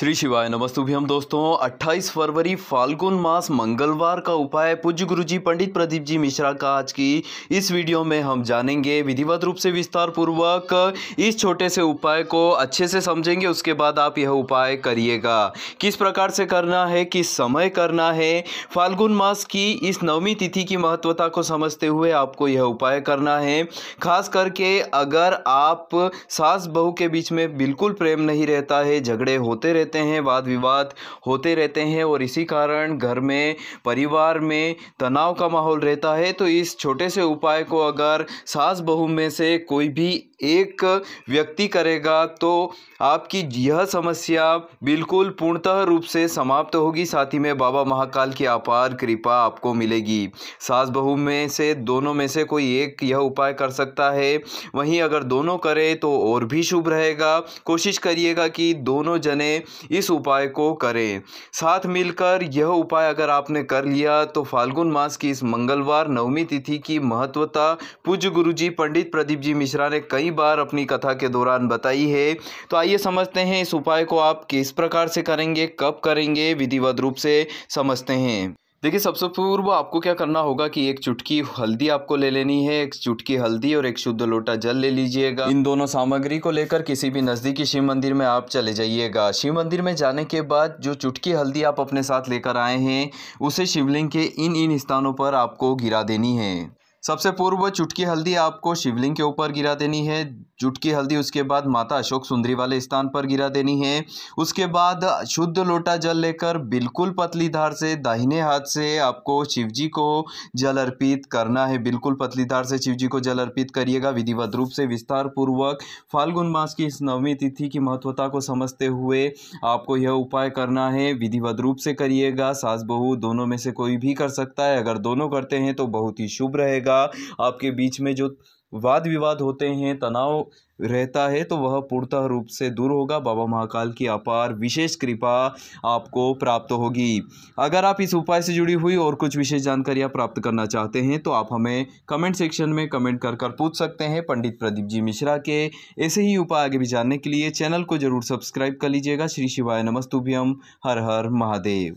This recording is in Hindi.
श्री शिवाय नमस्तुभ्यम दोस्तों 28 फरवरी फाल्गुन मास मंगलवार का उपाय पूज्य गुरुजी पंडित प्रदीप जी मिश्रा का आज की इस वीडियो में हम जानेंगे विधिवत रूप से विस्तार पूर्वक इस छोटे से उपाय को अच्छे से समझेंगे उसके बाद आप यह उपाय करिएगा किस प्रकार से करना है किस समय करना है फाल्गुन मास की इस नवमी तिथि की महत्वता को समझते हुए आपको यह उपाय करना है खास करके अगर आप सास बहू के बीच में बिल्कुल प्रेम नहीं रहता है झगड़े होते रहते रहते हैं वाद विवाद होते रहते हैं और इसी कारण घर में परिवार में तनाव का माहौल रहता है तो इस छोटे से उपाय को अगर सास बहू में से कोई भी एक व्यक्ति करेगा तो आपकी यह समस्या बिल्कुल पूर्णतः रूप से समाप्त होगी साथ ही में बाबा महाकाल की अपार कृपा आपको मिलेगी सास बहू में से दोनों में से कोई एक यह उपाय कर सकता है वहीं अगर दोनों करें तो और भी शुभ रहेगा कोशिश करिएगा कि दोनों जने इस उपाय को करें साथ मिलकर यह उपाय अगर आपने कर लिया तो फाल्गुन मास की इस मंगलवार नवमी तिथि की महत्वता पूज्य गुरु जी पंडित प्रदीप जी मिश्रा ने कई बार अपनी कथा के दौरान बताई है तो आइए समझते हैं इस उपाय को आप किस प्रकार से करेंगे कब करेंगे विधिवत रूप से समझते हैं देखिए सबसे पूर्व आपको क्या करना होगा कि एक चुटकी हल्दी आपको ले लेनी है एक चुटकी हल्दी और एक शुद्ध लोटा जल ले लीजिएगा इन दोनों सामग्री को लेकर किसी भी नज़दीकी शिव मंदिर में आप चले जाइएगा शिव मंदिर में जाने के बाद जो चुटकी हल्दी आप अपने साथ लेकर आए हैं उसे शिवलिंग के इन इन स्थानों पर आपको गिरा देनी है सबसे पूर्व चुटकी हल्दी आपको शिवलिंग के ऊपर गिरा देनी है चुटकी हल्दी उसके बाद माता अशोक सुंदरी वाले स्थान पर गिरा देनी है उसके बाद शुद्ध लोटा जल लेकर बिल्कुल पतली धार से दाहिने हाथ से आपको शिव जी को जल अर्पित करना है बिल्कुल पतली धार से शिवजी को जल अर्पित करिएगा विधिवत रूप से विस्तार पूर्वक फाल्गुन मास की इस नवमी तिथि की महत्वता को समझते हुए आपको यह उपाय करना है विधिवत रूप से करिएगा सास बहू दोनों में से कोई भी कर सकता है अगर दोनों करते हैं तो बहुत ही शुभ रहेगा आपके बीच में जो वाद विवाद होते हैं तनाव रहता है तो वह पूर्णतः रूप से दूर होगा बाबा महाकाल की अपार विशेष कृपा आपको प्राप्त होगी अगर आप इस उपाय से जुड़ी हुई और कुछ विशेष जानकारियाँ प्राप्त करना चाहते हैं तो आप हमें कमेंट सेक्शन में कमेंट कर कर पूछ सकते हैं पंडित प्रदीप जी मिश्रा के ऐसे ही उपाय आगे भी जानने के लिए चैनल को जरूर सब्सक्राइब कर लीजिएगा श्री शिवाय नमस्तुभ्यम हर हर महादेव